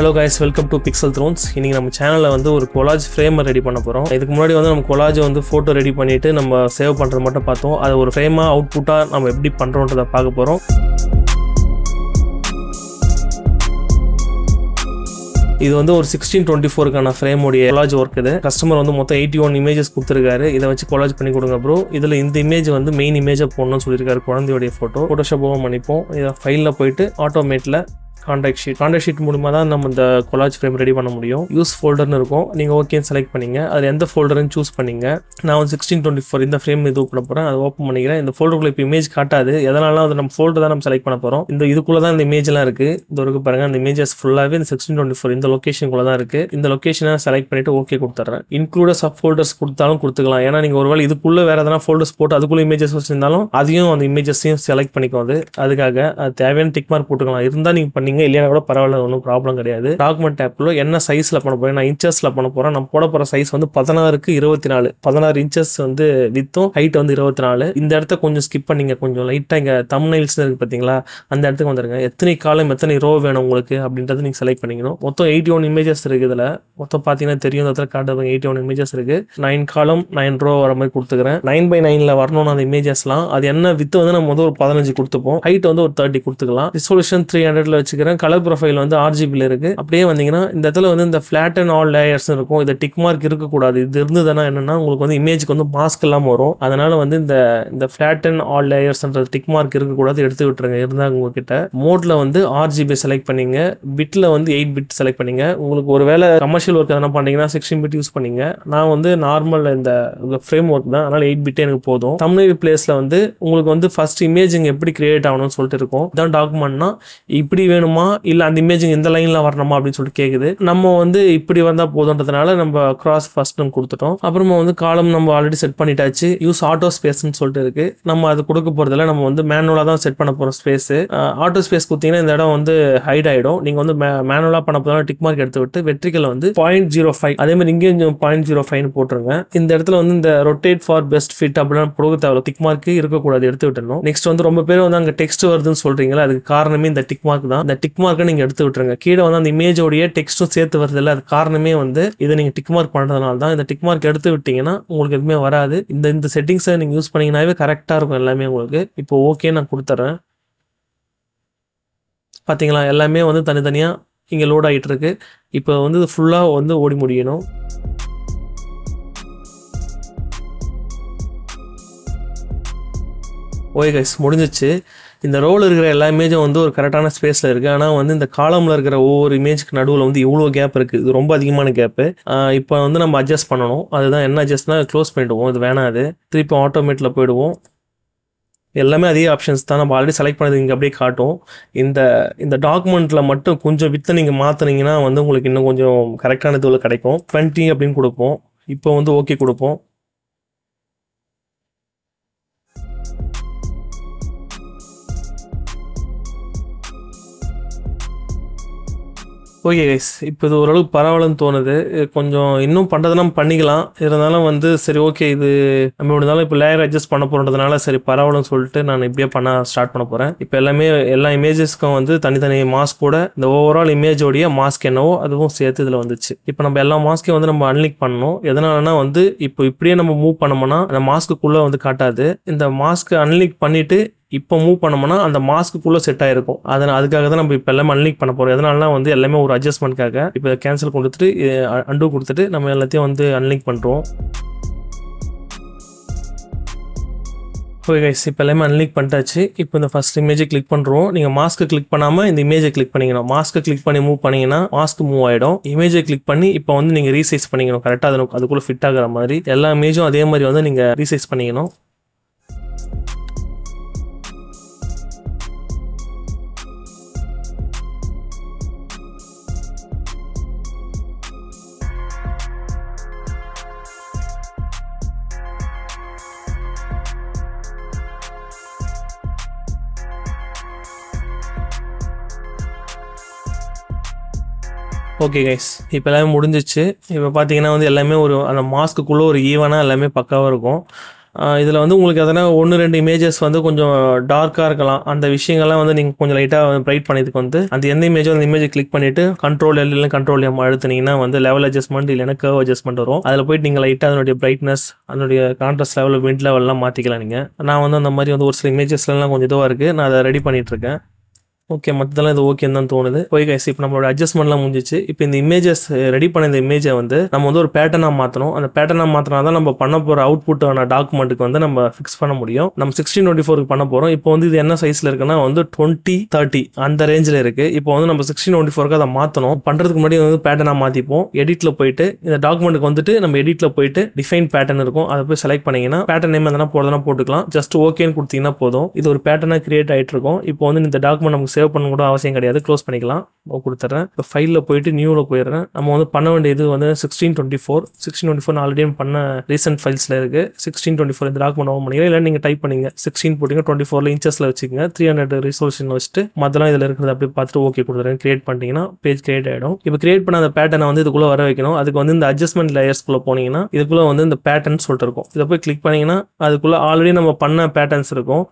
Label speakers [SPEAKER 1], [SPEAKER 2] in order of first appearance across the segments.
[SPEAKER 1] hello guys welcome to Pixel Thrones இன்றைக்கி நம்ம சேனலில் வந்து ஒரு கொலாஜ் ஃப்ரேமை ரெடி பண்ண போகிறோம் இதுக்கு முன்னாடி வந்து நம்ம கொலாஜை வந்து ஃபோட்டோ ரெடி பண்ணிவிட்டு நம்ம சேவ் பண்ணுறது மட்டும் பார்த்தோம் அதை ஒரு ஃப்ரேமாக அவுட்புட்டாக நம்ம எப்படி பண்ணுறோன்றதை பார்க்க போகிறோம் இது வந்து ஒரு சிக்ஸ்டீன் டுவெண்ட்டி ஃபோருக்கான ஃப்ரேமுடைய கொலாஜ் ஒர்க் இது கஸ்டமர் வந்து மொத்தம் எயிட்டி ஒன் இமேஜஸ் கொடுத்துருக்காரு இதை வச்சு கொலாஜ் பண்ணி கொடுங்க ப்ரோ இதில் இந்த இமேஜ் வந்து மெயின் இமேஜை போடணும்னு சொல்லியிருக்காரு குழந்தையுடைய ஃபோட்டோ ஃபோட்டோஷாப் ஓவன் பண்ணிப்போம் இதை ஃபைலில் போயிட்டு ஆட்டோமேட்டில் கான்டாக்ட் ஷீட் கான்டாக்ட் ஷீட் மூலமாக தான் நம்ம இந்த கொலாஜ் ஃப்ரேம் ரெடி பண்ண முடியும் யூஸ் ஃபோல்டர்னு இருக்கும் நீங்கள் ஓகேன்னு செலக்ட் பண்ணிங்க அதில் எந்த ஃபோல்டர்னு சூஸ் பண்ணிங்க நான் வந்து சிக்ஸ்டீன் டுவெண்ட்டி ஃபோர் இந்த ஃப்ரேம் இது பண்ண போகிறேன் அதை ஓப்பன் பண்ணிக்கிறேன் இந்த ஃபோல்டருக்குள்ள இப்போ இமேஜ் காட்டாது எதனால அது நம்ம ஃபோல்டர் தான் நம்ம செலக்ட் பண்ண போகிறோம் இந்த இதுக்குள்ளே தான் இந்த இமேஜ்லாம் இருக்குது இந்த வரைக்கும் பாருங்கள் அந்த இமேஜஸ் ஃபுல்லாகவே இந்த சிக்ஸ்டீன் டுவெண்ட்டி ஃபோர் இந்த லொக்கேஷனுக்குள்ளே தான் இருக்குது இந்த லொக்கேஷனை செலக்ட் பண்ணிட்டு ஓகே கொடுத்துட்றேன் இன்க்ளூட சப் ஃபோல்டர்ஸ் கொடுத்தாலும் கொடுத்துக்கலாம் ஏன்னா நீங்கள் ஒருவேளை இதுக்குள்ளே வேறு எதனா ஃபோல்டர்ஸ் போட்டு அதுக்குள்ளே இமேஜஸ் வச்சிருந்தாலும் அதையும் அந்த இமேஜஸையும் செலக்ட் பண்ணிக்கோது அதுக்காக அது தேவையான டிக் மார்க் போட்டுக்கலாம் இருந்தால் நீங்கள் பண்ணீங்க பண்ணுங்க இல்லைன்னா கூட பரவாயில்ல ஒன்றும் ப்ராப்ளம் கிடையாது டாக்குமெண்ட் ஆப்பில் என்ன சைஸில் பண்ண போகிறேன் நான் இன்ச்சஸில் பண்ண போகிறேன் நான் போட போகிற சைஸ் வந்து பதினாறுக்கு இருபத்தி நாலு பதினாறு இன்ச்சஸ் வந்து வித்தும் ஹைட் வந்து இருபத்தி நாலு இந்த இடத்த கொஞ்சம் ஸ்கிப் பண்ணிங்க கொஞ்சம் லைட்டாக இங்கே தம்னைல்ஸ் இருக்குது பார்த்தீங்களா அந்த இடத்துக்கு வந்துருங்க எத்தனை காலம் எத்தனை ரோ வேணும் உங்களுக்கு அப்படின்றத நீங்கள் செலக்ட் பண்ணிக்கணும் மொத்தம் எயிட்டி ஒன் இமேஜஸ் இருக்குது இதில் மொத்தம் பார்த்தீங்கன்னா தெரியும் இந்த இடத்துல எயிட்டி ஒன் இமேஜஸ் இருக்குது நைன் காலம் நைன் ரோ வர மாதிரி கொடுத்துக்கிறேன் நைன் பை நைனில் வரணும்னு அந்த இமேஜஸ்லாம் அது என்ன வித்து வந்து நம்ம வந்து ஒரு பதினஞ்சு கொடுத்துப்போம் ஹைட் வந்து ஒரு தேர்ட்டி கொடுத்துக்கலாம் ரிசோல்யூஷன் த்ரீ ஹண்ட்ரட்ல வச்சு வச்சுக்கிறேன் கலர் ப்ரொஃபைல் வந்து ஆர்ஜிபியில் இருக்குது அப்படியே வந்தீங்கன்னா இந்த இடத்துல வந்து இந்த ஃபிளாட் அண்ட் ஆல் லேயர்ஸ் இருக்கும் இந்த டிக் மார்க் இருக்கக்கூடாது இது இருந்ததுன்னா என்னன்னா உங்களுக்கு வந்து இமேஜுக்கு வந்து மாஸ்க் இல்லாமல் வரும் அதனால வந்து இந்த இந்த flat and all layers tick mark இருக்கக்கூடாது எடுத்து விட்டுருங்க இருந்தால் உங்ககிட்ட மோட்ல வந்து ஆர்ஜிபி செலக்ட் பண்ணிங்க பிட்ல வந்து எயிட் பிட் செலக்ட் பண்ணிங்க உங்களுக்கு ஒரு வேலை கமர்ஷியல் ஒர்க் எதனா பண்ணீங்கன்னா சிக்ஸ்டீன் பிட் யூஸ் பண்ணீங்க நான் வந்து நார்மல் இந்த ஃப்ரேம் ஒர்க் தான் அதனால எயிட் பிட்டே எனக்கு போதும் தமிழ் பிளேஸ்ல வந்து உங்களுக்கு வந்து ஃபர்ஸ்ட் இமேஜ் எப்படி கிரியேட் ஆகணும்னு சொல்லிட்டு இருக்கும் இதான் டாக்குமெண்ட்னா இப்படி வேணும் வரணுமா இல்லை அந்த இமேஜிங் எந்த லைனில் வரணுமா அப்படின்னு சொல்லிட்டு கேட்குது நம்ம வந்து இப்படி வந்தால் போதுன்றதுனால நம்ம கிராஸ் ஃபர்ஸ்ட் நம்ம கொடுத்துட்டோம் அப்புறமா வந்து காலம் நம்ம ஆல்ரெடி செட் பண்ணிட்டாச்சு யூஸ் ஆட்டோ ஸ்பேஸ்னு சொல்லிட்டு இருக்கு நம்ம அது கொடுக்க போகிறதுல நம்ம வந்து மேனுவலாக தான் செட் பண்ண போகிறோம் ஸ்பேஸ் ஆட்டோ ஸ்பேஸ் கொடுத்தீங்கன்னா இந்த இடம் வந்து ஹைட் ஆகிடும் நீங்கள் வந்து மேனுவலாக பண்ண போதும் டிக் மார்க் எடுத்து விட்டு வெற்றிகள் வந்து பாயிண்ட் ஜீரோ ஃபைவ் அதே மாதிரி இங்கேயும் பாயிண்ட் ஜீரோ ஃபைவ்னு போட்டுருங்க இந்த இடத்துல வந்து இந்த ரொட்டேட் ஃபார் பெஸ்ட் ஃபிட் அப்படின்னு கொடுக்க தேவை டிக் மார்க் இருக்கக்கூடாது எடுத்து விட்டுணும் நெக்ஸ்ட் வந்து ரொம்ப பேர் வந்து அங்கே டெக்ஸ்ட் வருதுன்னு சொல்றீங்களா அதுக்கு காரணமே இந்த டிக் மார்க் தான் இந்த டிக் மார்க்கை நீங்கள் எடுத்து விட்டுருங்க கீழே வந்து அந்த இமேஜோடைய டெக்ஸ்ட்டும் சேர்த்து வருதில்ல அது காரணமே வந்து இதை நீங்கள் டிக் மார்க் பண்ணுறதுனால தான் இந்த டிக் மார்க் எடுத்து விட்டிங்கன்னா உங்களுக்கு எதுவுமே வராது இந்த இந்த செட்டிங்ஸை நீங்கள் யூஸ் பண்ணிங்கனாவே கரெக்டாக இருக்கும் எல்லாமே உங்களுக்கு இப்போ ஓகே நான் கொடுத்துட்றேன் பார்த்தீங்களா எல்லாமே வந்து தனித்தனியாக இங்கே லோட் ஆகிட்டு இருக்கு இப்போ வந்து ஃபுல்லாக வந்து ஓடி முடியணும் ஓகே கைஸ் முடிஞ்சிச்சு இந்த ரோல் இருக்கிற எல்லா இமேஜும் வந்து ஒரு கரெக்டான ஸ்பேஸில் இருக்குது ஆனால் வந்து இந்த காலமில் இருக்கிற ஒவ்வொரு இமேஜ்க்கு நடுவில் வந்து இவ்வளோ கேப் இருக்குது இது ரொம்ப அதிகமான கேப்பு இப்போ வந்து நம்ம அட்ஜஸ்ட் பண்ணணும் அதுதான் என்ன அட்ஜஸ்ட்னா க்ளோஸ் பண்ணிவிடுவோம் இது வேணாது அது திருப்பி ஆட்டோமேட்டில் போயிடுவோம் எல்லாமே அதே ஆப்ஷன்ஸ் தான் நம்ம ஆல்ரெடி செலக்ட் பண்ணது இங்கே அப்படியே காட்டும் இந்த இந்த டாக்குமெண்ட்டில் மட்டும் கொஞ்சம் வித்தை நீங்கள் மாற்றினீங்கன்னா வந்து உங்களுக்கு இன்னும் கொஞ்சம் கரெக்டான இதுவில் கிடைக்கும் டுவெண்ட்டி அப்படின்னு கொடுப்போம் இப்போ வந்து ஓகே கொடுப்போம் ஓகே கைஸ் இப்போ இது ஓரளவுக்கு பரவாயில்லன்னு தோணுது கொஞ்சம் இன்னும் பண்ணுறதுனா பண்ணிக்கலாம் இருந்தாலும் வந்து சரி ஓகே இது நம்ம இருந்தாலும் இப்போ லேயர் அட்ஜஸ்ட் பண்ண போகிறதுனால சரி பரவாயில்லன்னு சொல்லிட்டு நான் இப்படியே பண்ண ஸ்டார்ட் பண்ண போகிறேன் இப்போ எல்லாமே எல்லா இமேஜஸ்க்கும் வந்து தனித்தனி மாஸ்க் கூட இந்த ஓவரால் இமேஜோடைய மாஸ்க் என்னவோ அதுவும் சேர்த்து இதில் வந்துச்சு இப்போ நம்ம எல்லா மாஸ்க்கையும் வந்து நம்ம அன்லிக் பண்ணணும் எதனாலனா வந்து இப்போ இப்படியே நம்ம மூவ் பண்ணோம்னா அந்த மாஸ்க்குள்ளே வந்து காட்டாது இந்த மாஸ்க் அன்லிக் பண்ணிட்டு இப்போ மூவ் பண்ணோம்னா அந்த மாஸ்க்குள்ளே செட் ஆயிருக்கும் அதனால் அதுக்காக தான் நம்ம இப்போ எல்லாமே அன்லிக் பண்ண போகிறோம் எதனாலலாம் வந்து எல்லாமே ஒரு அட்ஜஸ்ட்மெண்ட்காக இப்போ கேன்சல் கொடுத்துட்டு அண்டூ கொடுத்துட்டு நம்ம எல்லாத்தையும் வந்து அன்லிங்க் பண்ணுறோம் ஓகே கைஸ் இப்போ எல்லாமே அன்லிங்க் பண்ணிட்டாச்சு இப்போ இந்த ஃபஸ்ட் இமேஜை கிளிக் பண்ணுறோம் நீங்கள் மாஸ்க்கு கிளிக் பண்ணாமல் இந்த இமேஜை கிளிக் பண்ணிக்கணும் மாஸ்க்கு கிளிக் பண்ணி மூவ் பண்ணிங்கன்னா மாஸ்க் மூவ் ஆகிடும் இமேஜை கிளிக் பண்ணி இப்போ வந்து நீங்கள் ரீசைஸ் பண்ணிக்கணும் கரெக்டாக அது அதுக்குள்ளே ஃபிட் ஆகிற மாதிரி எல்லா இமேஜும் அதே மாதிரி வந்து நீங்கள் ரீசைஸ் பண்ணிக்கணும் ஓகே கைஸ் இப்போ எல்லாமே முடிஞ்சிச்சு இப்போ பார்த்தீங்கன்னா வந்து எல்லாமே ஒரு அந்த மாஸ்க்குள்ளே ஒரு ஈவனாக எல்லாமே பக்காவாக இருக்கும் இதில் வந்து உங்களுக்கு எதனா ஒன்று ரெண்டு இமேஜஸ் வந்து கொஞ்சம் டார்க்காக இருக்கலாம் அந்த விஷயங்கள்லாம் வந்து நீங்கள் கொஞ்சம் லைட்டாக வந்து ப்ரைட் பண்ணதுக்கு வந்து அந்த எந்த இமேஜோ அந்த இமேஜை கிளிக் பண்ணிவிட்டு கண்ட்ரோல் இல்லை கண்ட்ரோல் எம் அழுத்துனீங்கன்னா வந்து லெவல் அட்ஜஸ்ட்மெண்ட் இல்லைனா கர்வ் அட்ஜஸ்ட்மெண்ட் வரும் அதில் போய்ட்டு நீங்கள் லைட்டாக அதனுடைய பிரைட்னஸ் அதனுடைய கான்ட்ராஸ்ட் லெவல் விண்ட் லெவல்லாம் மாற்றிக்கலாம் நீங்கள் நான் வந்து அந்த மாதிரி வந்து ஒரு சில இமேஜஸ்லாம் கொஞ்சம் இதுவாக இருக்குது நான் அதை ரெடி பண்ணிகிட்ருக்கேன் ஓகே மற்றதெல்லாம் இது ஓகேன்னு தான் தோணுது போய் கைஸ் இப்போ நம்மளோட அட்ஜஸ்ட்மெண்ட்லாம் முடிஞ்சிச்சு இப்போ இந்த இமேஜஸ் ரெடி பண்ண இந்த இமேஜை வந்து நம்ம வந்து ஒரு பேட்டர்னாக மாற்றணும் அந்த பேட்டர்னாக மாற்றினா தான் நம்ம பண்ண போகிற அவுட்புட்டான டாக்குமெண்ட்டுக்கு வந்து நம்ம ஃபிக்ஸ் பண்ண முடியும் நம்ம சிக்ஸ்டீன் டுவெண்ட்டி ஃபோருக்கு பண்ண போகிறோம் இப்போ வந்து இது என்ன சைஸில் இருக்குன்னா வந்து டுவெண்ட்டி தேர்ட்டி அந்த ரேஞ்சில் இருக்குது இப்போ வந்து நம்ம சிக்ஸ்டீன் டுவெண்ட்டி ஃபோருக்கு அதை மாற்றணும் பண்ணுறதுக்கு முன்னாடி வந்து பேட்டர்னாக மாற்றிப்போம் எடிட்டில் போயிட்டு இந்த டாக்குமெண்ட்டுக்கு வந்துட்டு நம்ம எடிட்டில் போயிட்டு டிஃபைன் பேட்டர்ன் இருக்கும் அதை போய் செலக்ட் பண்ணிங்கன்னா பேட்டர் நேம் எதனா போடுறதுனா போட்டுக்கலாம் ஜஸ்ட் ஓகேன்னு கொடுத்தீங்கன்னா போதும் இது ஒரு பேட்டர்னாக கிரியேட் ஆகிட்டு இருக்கும் இப்போ வந்து இந்த டாக்குமெண்ட் நமக்கு சேவ் பண்ண கூட அவசியம் கிடையாது க்ளோஸ் பண்ணிக்கலாம் கொடுத்துட்றேன் இப்போ ஃபைலில் போயிட்டு நியூவில் போயிடுறேன் நம்ம வந்து பண்ண வேண்டிய இது வந்து sixteen twenty four sixteen twenty four already பண்ண ரீசென்ட் ஃபைல்ஸில் இருக்குது சிக்ஸ்டீன் டுவெண்ட்டி ஃபோர் இந்த டாக்குமெண்ட் ஓப்பன் பண்ணிக்கலாம் இல்லை நீங்கள் டைப் பண்ணிங்க சிக்ஸ்டீன் போட்டிங்க டுவெண்ட்டி ஃபோரில் இன்ச்சஸில் வச்சுக்கோங்க த்ரீ ஹண்ட்ரட் ரிசோல்யூஷன் வச்சுட்டு மற்றெல்லாம் இதில் இருக்கிறத அப்படியே பார்த்துட்டு ஓகே கொடுத்துறேன் கிரியேட் பண்ணிட்டீங்கன்னா பேஜ் கிரியேட் ஆகிடும் இப்போ கிரியேட் பண்ண அந்த பேட்டர்னை வந்து இதுக்குள்ளே வர வைக்கணும் அதுக்கு வந்து இந்த அட்ஜஸ்ட்மெண்ட் லேயர்ஸ்க்குள்ளே போனீங்கன்னா இதுக்குள்ளே வந்து இந்த பேட்டர்ன் சொல்லிட்டு இருக்கும் இதை போய் கிளிக் பண்ணிங்கன்னா அதுக்குள்ளே ஆல்ரெடி நம்ம பண்ண பேட்டர்ன்ஸ் இருக்கும்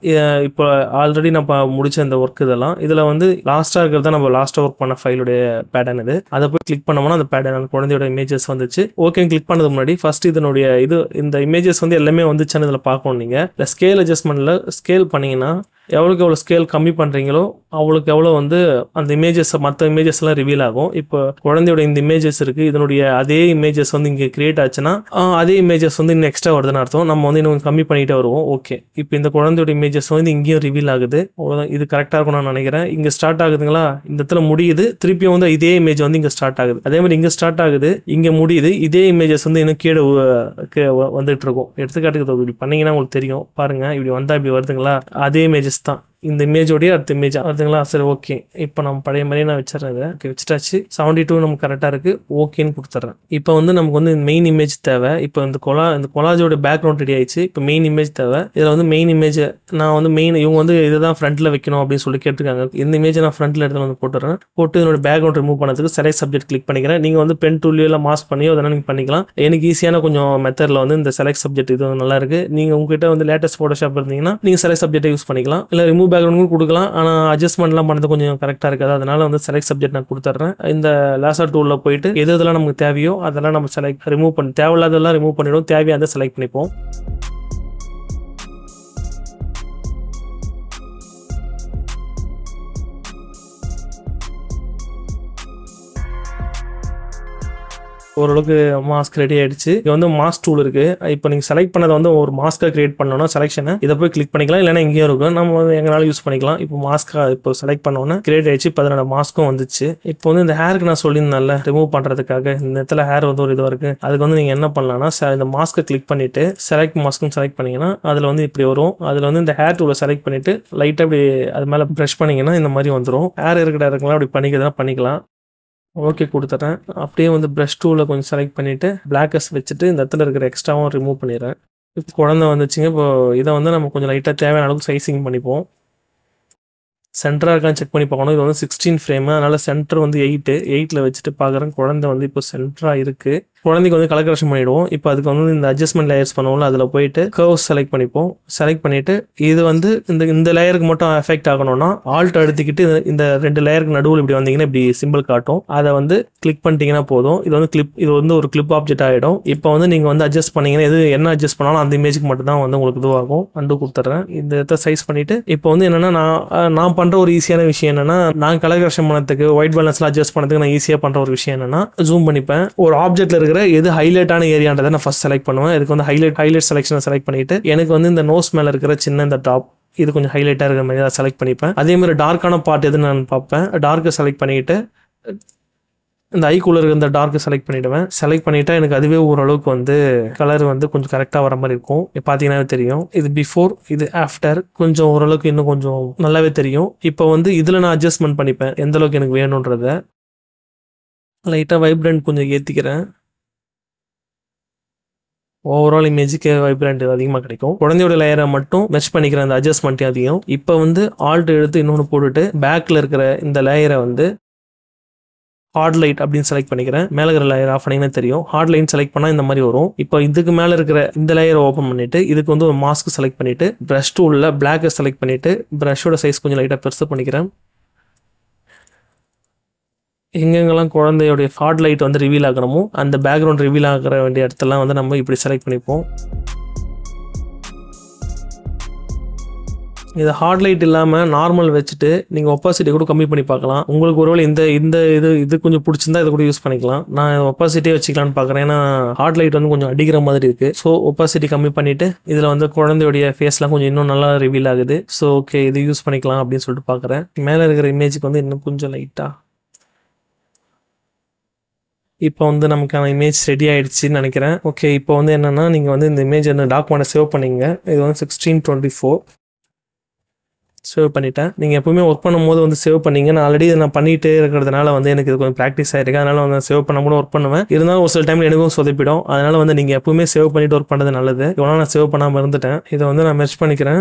[SPEAKER 1] இப்போ ஆல்ரெடி நம்ம முடிச்ச இந்த ஒர்க் இதெல்லாம் இதில் இதில் வந்து லாஸ்ட்டாக இருக்கிறது நம்ம லாஸ்ட்டாக ஒர்க் பண்ண ஃபைலுடைய பேட்டர்ன் இது அதை போய் கிளிக் பண்ணோம்னா அந்த பேட்டர்ன் குழந்தையோட இமேஜஸ் வந்துச்சு ஓகே கிளிக் பண்ணது முன்னாடி ஃபர்ஸ்ட் இதனுடைய இது இந்த இமேஜஸ் வந்து எல்லாமே வந்துச்சுன்னு இதில் பார்க்கணும் நீங்கள் இந்த ஸ்கேல் அட்ஜஸ்ட்மெண்ட்ல ஸ்கேல் பண்ணீங்கன்னா எவ்வளோக்கு எவ்வளோ ஸ்கேல் கம்மி பண்ணுறீங்களோ அவளுக்கு எவ்வளோ வந்து அந்த இமேஜஸ் மற்ற இமேஜஸ்லாம் ரிவீல் ஆகும் இப்போ குழந்தையோட இந்த இமேஜஸ் இருக்குது இதனுடைய அதே இமேஜஸ் வந்து இங்கே கிரியேட் ஆச்சுன்னா அதே இமேஜஸ் வந்து இன்னும் எக்ஸ்ட்ரா வருதுன்னு அர்த்தம் நம்ம வந்து இன்னும் கம்மி பண்ணிகிட்டே வருவோம் ஓகே இப்போ இந்த குழந்தையோட இமேஜஸ் வந்து இங்கேயும் ரிவீல் ஆகுது இது கரெக்டாக இருக்கும் நான் நினைக்கிறேன் இங்கே ஸ்டார்ட் ஆகுதுங்களா இந்த இடத்துல முடியுது திருப்பியும் வந்து இதே இமேஜ் வந்து இங்கே ஸ்டார்ட் ஆகுது அதே மாதிரி இங்கே ஸ்டார்ட் ஆகுது இங்கே முடியுது இதே இமேஜஸ் வந்து இன்னும் கீழே வந்துட்டு இருக்கும் எடுத்துக்காட்டுக்கு இப்படி பண்ணீங்கன்னா உங்களுக்கு தெரியும் பாருங்க இப்படி வந்தால் இப்படி வருதுங்களா அதே இமேஜஸ் தான் இந்த இமேஜோடய அடுத்த இமேஜ் அதுங்களா சரி ஓகே இப்போ நம்ம பழைய மாதிரியே நான் வச்சிடறேன் வச்சுட்டாச்சு செவன்டி டூ நமக்கு கரெக்டாக இருக்குது ஓகேன்னு கொடுத்துட்றேன் இப்போ வந்து நமக்கு வந்து மெயின் இமேஜ் தேவை இப்போ இந்த கொலா இந்த கொலாஜோட பேக்ரவுண்ட் ரெடி ஆயிடுச்சு இப்போ மெயின் இமேஜ் தேவை இதில் வந்து மெயின் இமேஜ் நான் வந்து மெயின் இவங்க வந்து இதை தான் ஃப்ரண்ட்டில் வைக்கணும் அப்படின்னு சொல்லி கேட்டிருக்காங்க இந்த இமேஜ் நான் ஃப்ரண்ட்டில் எடுத்து வந்து போட்டுறேன் போட்டு என்னோட பேக்ரவுண்ட் ரிமூவ் பண்ணதுக்கு சரி சப்ஜெக்ட் கிளிக் பண்ணிக்கிறேன் நீங்கள் வந்து பென் டூலியோ இல்லை மாஸ் பண்ணியோ அதெல்லாம் நீங்கள் பண்ணிக்கலாம் எனக்கு ஈஸியான கொஞ்சம் மெத்தடில் வந்து இந்த செலக்ட் சப்ஜெக்ட் இது நல்லா இருக்குது நீங்கள் உங்ககிட்ட வந்து லேட்டஸ்ட் ஃபோட்டோஷாப் இருந்தீங்கன்னா நீங்கள் செலக்ட் சப்ஜெக்ட்டை யூஸ் பண்ணிக்கலாம் இல்லை ரிமூவ் பேக்ரவுண்டும் கொடுக்கலாம் ஆனால் அட்ஜஸ்ட்மெண்ட்லாம் பண்ணது கொஞ்சம் கரெக்டாக இருக்காது அதனால் வந்து செலக்ட் சப்ஜெக்ட் நான் கொடுத்துட்றேன் இந்த லேசர் டூலில் போயிட்டு எது எதுலாம் நமக்கு தேவையோ அதெல்லாம் நம்ம செலக்ட் ரிமூவ் பண்ணி தேவையில்லாததெல்லாம் ரிமூவ் பண்ணிவிடும் தேவையாக இருந்தால் செலக்ட் பண்ணிப்போம் ஓரளவுக்கு மாஸ்க் ரெடி ஆயிடுச்சு இது வந்து மாஸ்க் டூல் இருக்கு இப்போ நீங்கள் செலக்ட் பண்ணதை வந்து ஒரு மாஸ்க்காக கிரியேட் பண்ணணும் செலெக்ஷனை இதை போய் கிளிக் பண்ணிக்கலாம் இல்லைன்னா இங்கேயும் இருக்கும் நம்ம எங்கனாலும் யூஸ் பண்ணிக்கலாம் இப்போ மாஸ்க்கா இப்போ செலக்ட் பண்ணோன்னா கிரியேட் ஆயிடுச்சு அதனோட மாஸ்க்கும் வந்துச்சு இப்போ வந்து இந்த ஹேருக்கு நான் சொல்லியிருந்தேன்ல ரிமூவ் பண்ணுறதுக்காக இந்த இடத்துல ஹேர் வந்து ஒரு இதுவாக இருக்கு அதுக்கு வந்து நீங்கள் என்ன பண்ணலாம்னா இந்த மாஸ்க்கை கிளிக் பண்ணிட்டு செலக்ட் மாஸ்க்குன்னு செலக்ட் பண்ணீங்கன்னா அதில் வந்து இப்படி வரும் அதில் வந்து இந்த ஹேர் டூலை செலக்ட் பண்ணிட்டு லைட்டாக இப்படி அது மேலே ப்ரஷ் பண்ணீங்கன்னா இந்த மாதிரி வந்துடும் ஹேர் இருக்கிற இடங்களாம் அப்படி பண்ணிக்கிறதுனா பண்ணிக்கலாம் ஓகே கொடுத்துட்றேன் அப்படியே வந்து ப்ரஷ் டூவில் கொஞ்சம் செலக்ட் பண்ணிவிட்டு பிளாக்கஸ் வச்சுட்டு இந்த இடத்துல இருக்கிற எக்ஸ்ட்ராவும் ரிமூவ் பண்ணிடுறேன் இப்போ குழந்த வந்துச்சுங்க இப்போ இதை வந்து நம்ம கொஞ்சம் லைட்டாக தேவையான அளவுக்கு சைஸிங் பண்ணிப்போம் சென்டராக இருக்கான்னு செக் பண்ணி பார்க்கணும் இது வந்து சிக்ஸ்டீன் ஃப்ரேமு அதனால் சென்டர் வந்து எயிட்டு எயிட்டில் வச்சுட்டு பார்க்குறேன் குழந்தை வந்து இப்போ சென்டராக இருக்குது குழந்தைக்கு வந்து கலர் பண்ணிடுவோம் இப்போ அதுக்கு வந்து இந்த அட்ஜஸ்ட்மெண்ட் லேயர்ஸ் பண்ணுவோம்ல அதில் போயிட்டு கர்வ்ஸ் செலக்ட் பண்ணிப்போம் செலக்ட் பண்ணிட்டு இது வந்து இந்த இந்த லேயருக்கு மட்டும் எஃபெக்ட் ஆகணும்னா ஆல்ட் எடுத்துக்கிட்டு இந்த ரெண்டு லேயருக்கு நடுவில் இப்படி வந்தீங்கன்னா இப்படி சிம்பிள் காட்டும் அதை வந்து கிளிக் பண்ணிட்டீங்கன்னா போதும் இது வந்து கிளிப் இது வந்து ஒரு கிளிப் ஆப்ஜெக்ட் ஆகிடும் இப்போ வந்து நீங்கள் வந்து அட்ஜஸ்ட் பண்ணீங்கன்னா எது என்ன அட்ஜஸ்ட் பண்ணாலும் அந்த இமேஜுக்கு மட்டும் தான் வந்து உங்களுக்கு இதுவாகும் அண்டு கொடுத்துட்றேன் இந்த இடத்த சைஸ் பண்ணிவிட்டு இப்போ வந்து என்னன்னா நான் நான் பண்ணுற ஒரு ஈஸியான விஷயம் என்னென்னா நான் கலர் பண்ணதுக்கு ஒயிட் பேலன்ஸ்லாம் அட்ஜஸ்ட் பண்ணதுக்கு நான் ஈஸியாக பண்ணுற ஒரு விஷயம் என்னன்னா ஜூம் பண்ணிப்பேன் ஒரு ஆப்ஜெக்ட்டில் இருக்கிற இருக்கிற எது ஹைலைட்டான ஏரியான்றதை நான் ஃபர்ஸ்ட் செலக்ட் பண்ணுவேன் இதுக்கு வந்து ஹைலைட் ஹைலைட் செலெக்ஷனை செலக்ட் பண்ணிட்டு எனக்கு வந்து இந்த நோஸ் மேலே இருக்கிற சின்ன இந்த டாப் இது கொஞ்சம் ஹைலைட்டாக இருக்கிற மாதிரி நான் செலக்ட் பண்ணிப்பேன் அதே மாதிரி டார்க்கான பார்ட் எது நான் பார்ப்பேன் டார்க்கை செலக்ட் பண்ணிட்டு இந்த ஐக்குள்ளே இருக்க இந்த டார்க்கை செலக்ட் பண்ணிவிடுவேன் செலக்ட் பண்ணிவிட்டா எனக்கு அதுவே ஓரளவுக்கு வந்து கலர் வந்து கொஞ்சம் கரெக்டாக வர மாதிரி இருக்கும் பார்த்தீங்கன்னா தெரியும் இது பிஃபோர் இது ஆஃப்டர் கொஞ்சம் ஓரளவுக்கு இன்னும் கொஞ்சம் நல்லாவே தெரியும் இப்போ வந்து இதில் நான் அட்ஜஸ்ட்மெண்ட் பண்ணிப்பேன் எந்த அளவுக்கு எனக்கு வேணுன்றத லைட்டாக வைப்ரண்ட் கொஞ்சம் ஏற்றிக்கிறேன் ஓவரால் இமேஜுக்கு வைப்ரண்ட் அதிகமாக கிடைக்கும் குழந்தையோட லேயரை மட்டும் மெச் பண்ணிக்கிற அந்த அட்ஜஸ்ட்மெண்ட் அதிகம் இப்போ வந்து ஆல்ட் எடுத்து இன்னொன்று போட்டுட்டு பேக்கில் இருக்கிற இந்த லேயரை வந்து ஹார்ட் லைட் அப்படின்னு செலக்ட் பண்ணிக்கிறேன் மேலே இருக்கிற லேயர் ஆஃப் பண்ணிங்கன்னா தெரியும் ஹார்ட் லைன் செலக்ட் பண்ணால் இந்த மாதிரி வரும் இப்போ இதுக்கு மேலே இருக்கிற இந்த லேயரை ஓப்பன் பண்ணிட்டு இதுக்கு வந்து ஒரு மாஸ்க் செலக்ட் பண்ணிட்டு ப்ரஷ் டூலில் பிளாக்கை செலக்ட் பண்ணிட்டு ப்ரஷோட சைஸ் கொஞ்சம் லைட்டாக பெருசு பண்ணிக்கிறேன் எங்கெங்கெல்லாம் குழந்தையோடைய ஃபாட் லைட் வந்து ரிவீல் ஆகணுமோ அந்த பேக்ரவுண்ட் ரிவீல் ஆகிற வேண்டிய இடத்தெல்லாம் வந்து நம்ம இப்படி செலக்ட் பண்ணிப்போம் இது ஹார்ட் லைட் இல்லாமல் நார்மல் வச்சுட்டு நீங்கள் ஒப்பாசிட்டி கூட கம்மி பண்ணி பார்க்கலாம் உங்களுக்கு ஒருவேளை இந்த இந்த இது இது கொஞ்சம் பிடிச்சிருந்தா இதை கூட யூஸ் பண்ணிக்கலாம் நான் ஒப்பாசிட்டியே வச்சுக்கலான்னு பார்க்குறேன் ஏன்னா ஹார்ட் லைட் வந்து கொஞ்சம் அடிக்கிற மாதிரி இருக்குது ஸோ ஒப்பாசிட்டி கம்மி பண்ணிவிட்டு இதில் வந்து குழந்தையுடைய ஃபேஸ்லாம் கொஞ்சம் இன்னும் நல்லா ரிவீல் ஆகுது ஸோ ஓகே இது யூஸ் பண்ணிக்கலாம் அப்படின்னு சொல்லிட்டு பார்க்குறேன் மேலே இருக்கிற இமேஜுக்கு வந்து இன்னும் கொஞ்சம் லைட்டாக இப்போ வந்து நமக்கான இமேஜ் ரெடி ஆகிடுச்சின்னு நினைக்கிறேன் ஓகே இப்போ வந்து என்னென்னா நீங்கள் வந்து இந்த இமேஜ் என்ன டாக்குமெண்ட்டை சேவ் பண்ணிங்க இது வந்து சிக்ஸ்டீன் டுவெண்ட்டி ஃபோர் சேவ் பண்ணிட்டேன் நீங்கள் எப்பவுமே ஒர்க் பண்ணும்போது வந்து சேவ் பண்ணீங்க நான் ஆல்ரெடி இதை நான் பண்ணிகிட்டே இருக்கிறதுனால வந்து எனக்கு இது கொஞ்சம் ப்ராக்டிஸ் ஆயிருக்கு அதனால வந்து சேவ் பண்ண கூட ஒர்க் பண்ணுவேன் இருந்தாலும் ஒரு சில டைமில் எனக்கும் சொதப்பிடும் அதனால வந்து நீங்கள் எப்பவுமே சேவ் பண்ணிட்டு ஒர்க் பண்ணுறது நல்லது இவ்வளோ நான் சேவ் பண்ணாமல் இருந்துட்டேன் இதை வந்து நான் மெர்ச் பண்ணிக்கிறேன்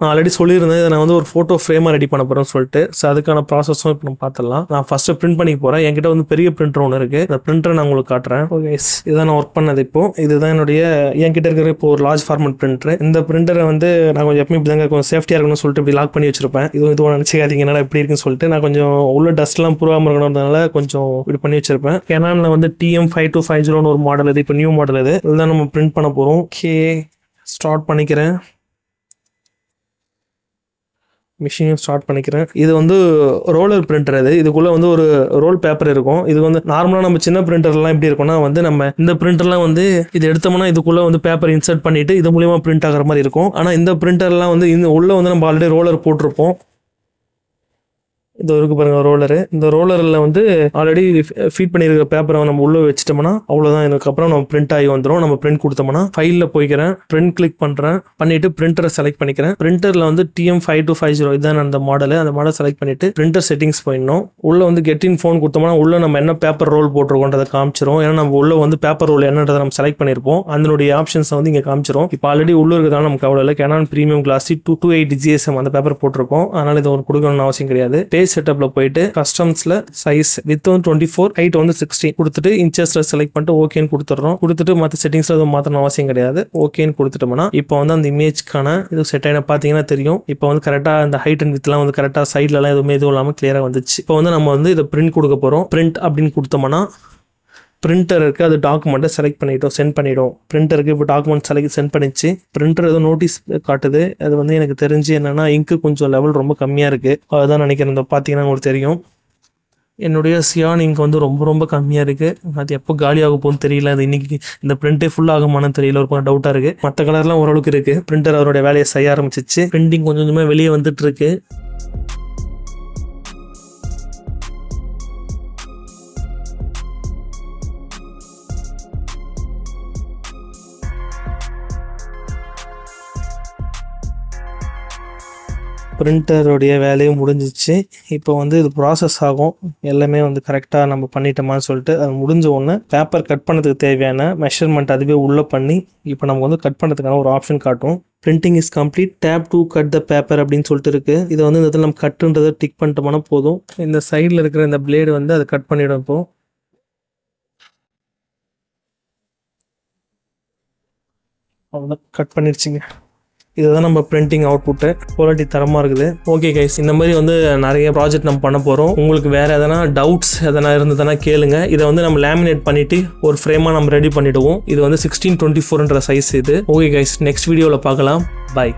[SPEAKER 1] நான் ஆல்ரெடி சொல்லியிருந்தேன் இதை நான் வந்து ஒரு ஃபோட்டோ ஃப்ரேமாக ரெடி பண்ண போகிறேன்னு சொல்லிட்டு ஸோ அதுக்கான ப்ராசஸும் இப்போ நம்ம பார்த்துடலாம் நான் ஃபஸ்ட்டு பிரிண்ட் பண்ணி போகிறேன் என்கிட்ட வந்து பெரிய பிரிண்டர் ஒன்று இருக்குது இந்த பிரிண்டரை நான் உங்களுக்கு காட்டுறேன் ஓகே oh, இதான் நான் ஒர்க் பண்ணது இப்போ இதுதான் என்னுடைய என்கிட்ட இருக்கிற இப்போ ஒரு லார்ஜ் ஃபார்மட் பிரிண்டர் இந்த பிரிண்டரை வந்து நான் கொஞ்சம் எப்பவுமே இப்படிதாங்க கொஞ்சம் சேஃப்டியாக இருக்கணும்னு சொல்லிட்டு இப்படி லாக் பண்ணி வச்சிருப்பேன் இது இது நினச்சிக்காதீங்க என்னடா எப்படி இருக்குன்னு சொல்லிட்டு நான் கொஞ்சம் உள்ள டஸ்ட்லாம் புறாமல் இருக்கணுன்றதுனால கொஞ்சம் இப்படி பண்ணி வச்சிருப்பேன் கேனானில் வந்து டிஎம் ஃபைவ் டூ ஃபைவ் ஜீரோன்னு ஒரு மாடல் இது இப்போ நியூ மாடல் இது இதுதான் நம்ம பிரிண்ட் பண்ண போகிறோம் ஓகே ஸ்டார்ட் பண்ணிக்கிறேன் மிஷினையும் ஸ்டார்ட் பண்ணிக்கிறேன் இது வந்து ரோலர் பிரிண்டர் இது இதுக்குள்ளே வந்து ஒரு ரோல் பேப்பர் இருக்கும் இது வந்து நார்மலாக நம்ம சின்ன பிரிண்டர்லாம் எப்படி இருக்கும்னா வந்து நம்ம இந்த பிரிண்டர்லாம் வந்து இது எடுத்தோம்னா இதுக்குள்ளே வந்து பேப்பர் இன்சர்ட் பண்ணிட்டு இது மூலியமா பிரிண்ட் ஆகிற மாதிரி இருக்கும் ஆனால் இந்த பிரிண்டர்லாம் வந்து இந்த உள்ளே வந்து நம்ம ஆல்ரெடி ரோலர் போட்டிருப்போம் இது இருக்கு பாருங்க ரோலரு இந்த ரோலரில் வந்து ஆல்ரெடி ஃபீட் பண்ணியிருக்க பேப்பரை நம்ம உள்ளே வச்சுட்டோம்னா அவ்வளோதான் இதுக்கப்புறம் நம்ம பிரிண்ட் ஆகி வந்துடும் நம்ம பிரிண்ட் கொடுத்தோம்னா ஃபைலில் போய்க்கிறேன் பிரிண்ட் கிளிக் பண்ணுறேன் பண்ணிட்டு பிரிண்டரை செலக்ட் பண்ணிக்கிறேன் பிரிண்டரில் வந்து TM five two five zero இதான் அந்த மாடல் அந்த மாடல் செலக்ட் பண்ணிட்டு பிரிண்டர் செட்டிங்ஸ் போயிடணும் உள்ளே வந்து கெட்டின் ஃபோன் கொடுத்தோம்னா உள்ளே நம்ம என்ன பேப்பர் ரோல் போட்டிருக்கோன்றதை காமிச்சிரும் ஏன்னா நம்ம உள்ளே வந்து பேப்பர் ரோல் என்னன்றதை நம்ம செலக்ட் பண்ணியிருப்போம் அதனுடைய ஆப்ஷன்ஸ் வந்து இங்கே காமிச்சிரும் இப்போ ஆல்ரெடி உள்ளே இருக்கிறதால நமக்கு அவ்வளோ இல்லை Canon premium gloss two two eight GSM அந்த பேப்பர் போட்டிருக்கோம் அதனால இது ஒரு கொடுக்கணும்னு அவசியம் கிடையாது பே சைஸ் செட்டப்ல போயிட்டு கஸ்டம்ஸ்ல size width twenty four height வந்து சிக்ஸ்டீன் கொடுத்துட்டு இன்ச்சஸ்ல செலக்ட் பண்ணிட்டு ஓகேன்னு கொடுத்துறோம் கொடுத்துட்டு மற்ற செட்டிங்ஸ்ல எதுவும் மாத்தணும் அவசியம் கிடையாது ஓகேன்னு கொடுத்துட்டோம்னா இப்போ வந்து அந்த இமேஜ்க்கான இது செட் ஆயின பாத்தீங்கன்னா தெரியும் இப்போ வந்து கரெக்டாக அந்த ஹைட் அண்ட் வித்லாம் வந்து கரெக்டாக சைட்லலாம் எதுவுமே எதுவும் இல்லாமல் கிளியரா வந்துச்சு இப்போ வந்து நம்ம வந்து இதை பிரிண்ட் கொடுக்க போகிறோம் பிரிண்ட் அப்படின்னு கொடுத்தோம்னா பிரிண்டர் இருக்குது அது டாக்குமெண்ட்டை செலக்ட் பண்ணிட்டோம் சென்ட் பண்ணிவிடும் பிரிண்டருக்கு இப்போ டாக்குமெண்ட் செலக்ட் சென்ட் பண்ணிச்சு பிரிண்டர் எதுவும் நோட்டீஸ் காட்டுது அது வந்து எனக்கு தெரிஞ்சு என்னென்னா இங்கு கொஞ்சம் லெவல் ரொம்ப கம்மியாக இருக்குது அதுதான் நினைக்கிறேன் இந்த பார்த்தீங்கன்னா உங்களுக்கு தெரியும் என்னுடைய சியான் இங்க் வந்து ரொம்ப ரொம்ப கம்மியாக இருக்குது அது எப்போ காலியாக ஆக போகும்னு தெரியல அது இன்றைக்கி இந்த பிரிண்டே ஃபுல் ஆகுமானு தெரியல ஒரு கொஞ்சம் டவுட்டாக இருக்குது மற்ற கலர்லாம் ஓரளவுக்கு இருக்குது பிரிண்டர் அவருடைய வேலையை செய்ய ஆரம்பிச்சிச்சு பிரிண்டிங் கொஞ்சம் கொஞ்சமாக வெளியே வந்துட்டு இருக்கு பிரிண்டருடைய வேலையும் முடிஞ்சிச்சு இப்போ வந்து இது ப்ராசஸ் ஆகும் எல்லாமே வந்து கரெக்டாக நம்ம பண்ணிட்டோமான்னு சொல்லிட்டு அது முடிஞ்ச உடனே பேப்பர் கட் பண்ணதுக்கு தேவையான மெஷர்மெண்ட் அதுவே உள்ளே பண்ணி இப்போ நமக்கு வந்து கட் பண்ணுறதுக்கான ஒரு ஆப்ஷன் காட்டும் printing is complete tap to cut the paper அப்படின்னு சொல்லிட்டு இருக்குது இதை வந்து இந்த இதில் நம்ம கட்டுன்றதை டிக் பண்ணிட்டோம்னா போதும் இந்த சைடில் இருக்கிற இந்த பிளேடு வந்து அதை கட் பண்ணிவிடும் இப்போ அவ்வளோ கட் பண்ணிடுச்சிங்க இதுதான் நம்ம பிரிண்டிங் அவுட்புட்டு குவாலிட்டி தரமாக இருக்குது ஓகே கைஸ் இந்த மாதிரி வந்து நிறைய ப்ராஜெக்ட் நம்ம பண்ண போகிறோம் உங்களுக்கு வேறு எதனா டவுட்ஸ் எதனா இருந்ததுன்னா கேளுங்க இதை வந்து நம்ம லேமினேட் பண்ணிவிட்டு ஒரு ஃப்ரேமாக நம்ம ரெடி பண்ணிவிடுவோம் இது வந்து சிக்ஸ்டீன் டுவெண்ட்டி ஃபோர்ன்ற சைஸ் இது ஓகே கைஸ் நெக்ஸ்ட் வீடியோவில் பார்க்கலாம் பாய்